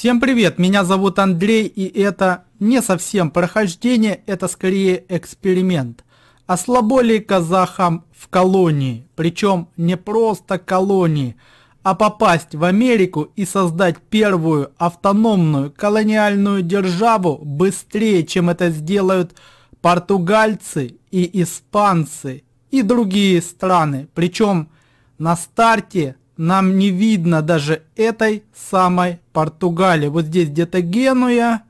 Всем привет, меня зовут Андрей, и это не совсем прохождение, это скорее эксперимент. А слаболи казахам в колонии, причем не просто колонии, а попасть в Америку и создать первую автономную колониальную державу быстрее, чем это сделают португальцы и испанцы и другие страны. Причем на старте нам не видно даже этой самой Португалии. Вот здесь где-то Генуя,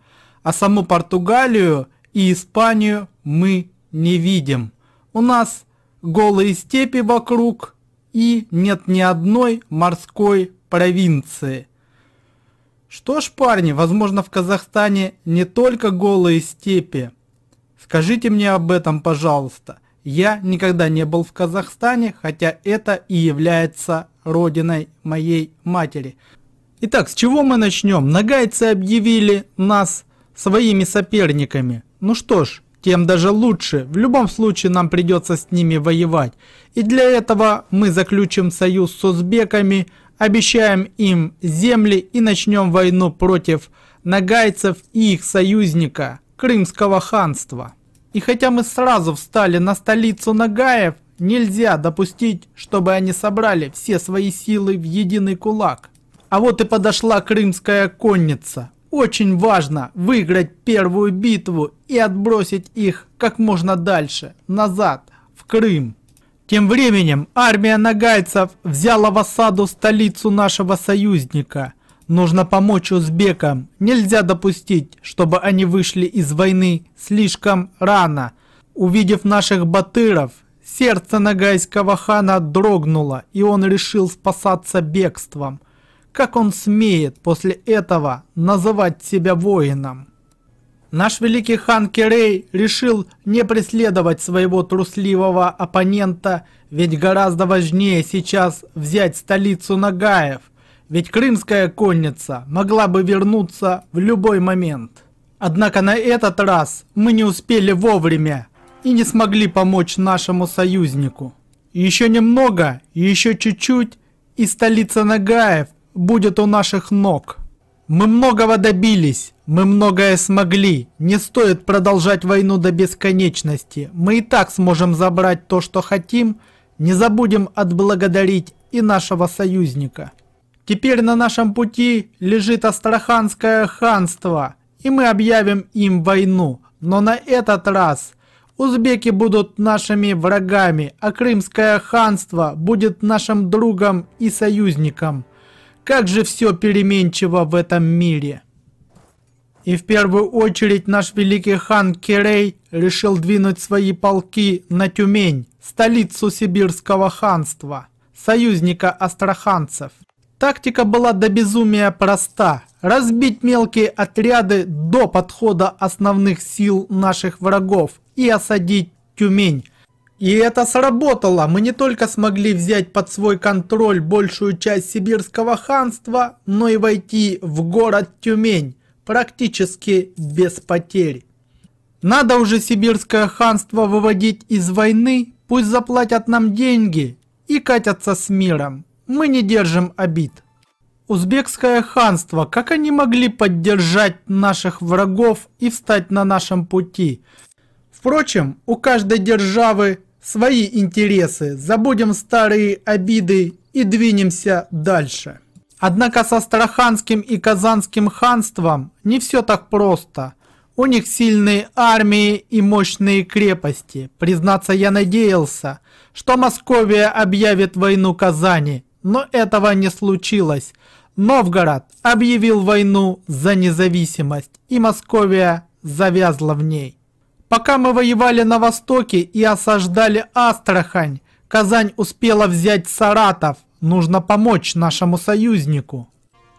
а саму Португалию и Испанию мы не видим. У нас голые степи вокруг и нет ни одной морской провинции. Что ж, парни, возможно в Казахстане не только голые степи. Скажите мне об этом, пожалуйста. Я никогда не был в Казахстане, хотя это и является родиной моей матери. Итак, с чего мы начнем? Нагайцы объявили нас своими соперниками. Ну что ж, тем даже лучше. В любом случае нам придется с ними воевать. И для этого мы заключим союз с узбеками, обещаем им земли и начнем войну против нагайцев и их союзника, Крымского ханства. И хотя мы сразу встали на столицу Нагаев, нельзя допустить, чтобы они собрали все свои силы в единый кулак. А вот и подошла крымская конница. Очень важно выиграть первую битву и отбросить их как можно дальше, назад, в Крым. Тем временем армия нагайцев взяла в осаду столицу нашего союзника – Нужно помочь узбекам. Нельзя допустить, чтобы они вышли из войны слишком рано. Увидев наших батыров, сердце Нагайского хана дрогнуло, и он решил спасаться бегством. Как он смеет после этого называть себя воином? Наш великий хан Керей решил не преследовать своего трусливого оппонента, ведь гораздо важнее сейчас взять столицу Нагаев – ведь крымская конница могла бы вернуться в любой момент. Однако на этот раз мы не успели вовремя и не смогли помочь нашему союзнику. Еще немного, еще чуть-чуть, и столица Нагаев будет у наших ног. Мы многого добились, мы многое смогли. Не стоит продолжать войну до бесконечности. Мы и так сможем забрать то, что хотим. Не забудем отблагодарить и нашего союзника. Теперь на нашем пути лежит Астраханское ханство, и мы объявим им войну. Но на этот раз узбеки будут нашими врагами, а Крымское ханство будет нашим другом и союзником. Как же все переменчиво в этом мире. И в первую очередь наш великий хан Кирей решил двинуть свои полки на Тюмень, столицу Сибирского ханства, союзника астраханцев. Тактика была до безумия проста. Разбить мелкие отряды до подхода основных сил наших врагов и осадить Тюмень. И это сработало. Мы не только смогли взять под свой контроль большую часть сибирского ханства, но и войти в город Тюмень практически без потерь. Надо уже сибирское ханство выводить из войны, пусть заплатят нам деньги и катятся с миром. Мы не держим обид. Узбекское ханство, как они могли поддержать наших врагов и встать на нашем пути? Впрочем, у каждой державы свои интересы, забудем старые обиды и двинемся дальше. Однако с Астраханским и Казанским ханством не все так просто. У них сильные армии и мощные крепости. Признаться, я надеялся, что Московия объявит войну Казани но этого не случилось. Новгород объявил войну за независимость, и Московия завязла в ней. Пока мы воевали на Востоке и осаждали Астрахань, Казань успела взять Саратов. Нужно помочь нашему союзнику.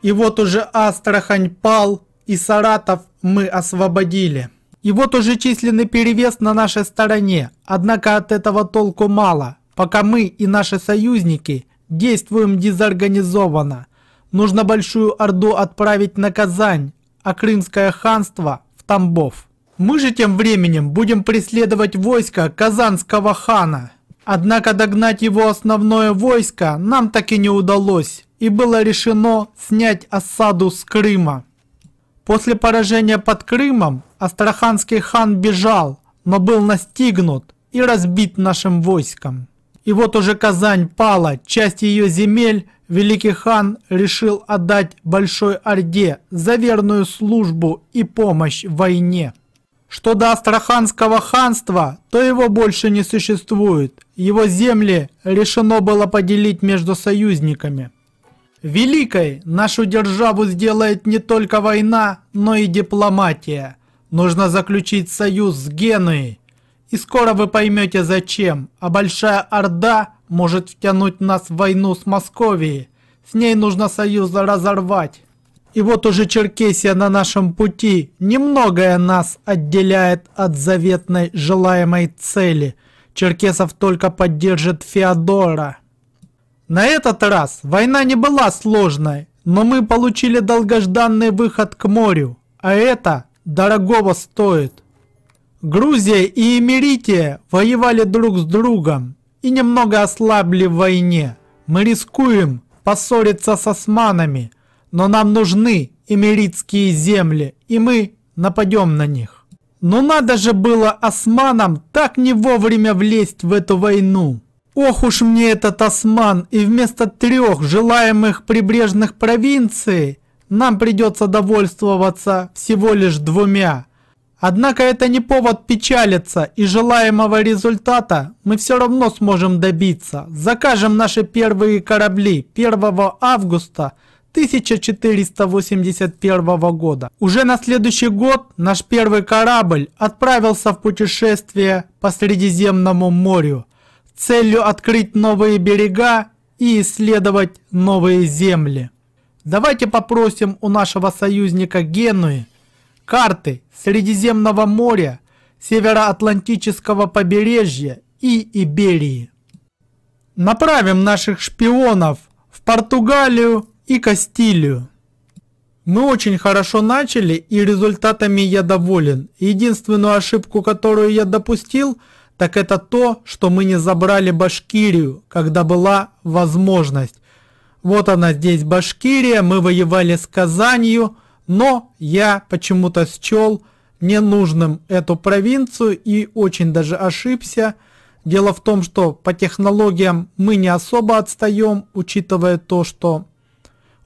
И вот уже Астрахань пал, и Саратов мы освободили. И вот уже численный перевес на нашей стороне, однако от этого толку мало, пока мы и наши союзники Действуем дезорганизованно. Нужно Большую Орду отправить на Казань, а Крымское ханство в Тамбов. Мы же тем временем будем преследовать войско Казанского хана. Однако догнать его основное войско нам так и не удалось, и было решено снять осаду с Крыма. После поражения под Крымом Астраханский хан бежал, но был настигнут и разбит нашим войском. И вот уже Казань пала, часть ее земель великий хан решил отдать Большой Орде за верную службу и помощь в войне. Что до Астраханского ханства, то его больше не существует. Его земли решено было поделить между союзниками. Великой нашу державу сделает не только война, но и дипломатия. Нужно заключить союз с Генуей, и скоро вы поймете зачем, а Большая Орда может втянуть нас в войну с Московией. С ней нужно союз разорвать. И вот уже Черкесия на нашем пути. Немногое нас отделяет от заветной желаемой цели. Черкесов только поддержит Феодора. На этот раз война не была сложной, но мы получили долгожданный выход к морю, а это дорогого стоит. Грузия и Эмирития воевали друг с другом и немного ослабли в войне. Мы рискуем поссориться с османами, но нам нужны эмиритские земли, и мы нападем на них. Но надо же было османам так не вовремя влезть в эту войну. Ох уж мне этот осман, и вместо трех желаемых прибрежных провинций нам придется довольствоваться всего лишь двумя – Однако это не повод печалиться, и желаемого результата мы все равно сможем добиться. Закажем наши первые корабли 1 августа 1481 года. Уже на следующий год наш первый корабль отправился в путешествие по Средиземному морю с целью открыть новые берега и исследовать новые земли. Давайте попросим у нашего союзника Генуи карты Средиземного моря, Североатлантического побережья и Иберии. Направим наших шпионов в Португалию и Кастилию. Мы очень хорошо начали и результатами я доволен. Единственную ошибку, которую я допустил, так это то, что мы не забрали Башкирию, когда была возможность. Вот она здесь Башкирия, мы воевали с Казанью – но я почему-то счел ненужным эту провинцию и очень даже ошибся. Дело в том, что по технологиям мы не особо отстаем, учитывая то, что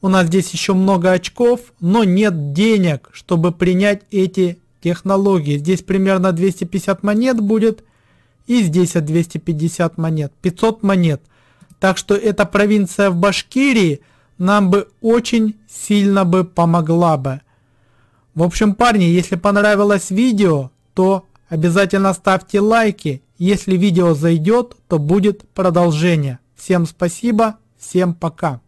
у нас здесь еще много очков, но нет денег, чтобы принять эти технологии. Здесь примерно 250 монет будет, и здесь от 250 монет, 500 монет. Так что эта провинция в Башкирии – нам бы очень сильно бы помогла бы. В общем, парни, если понравилось видео, то обязательно ставьте лайки. Если видео зайдет, то будет продолжение. Всем спасибо, всем пока.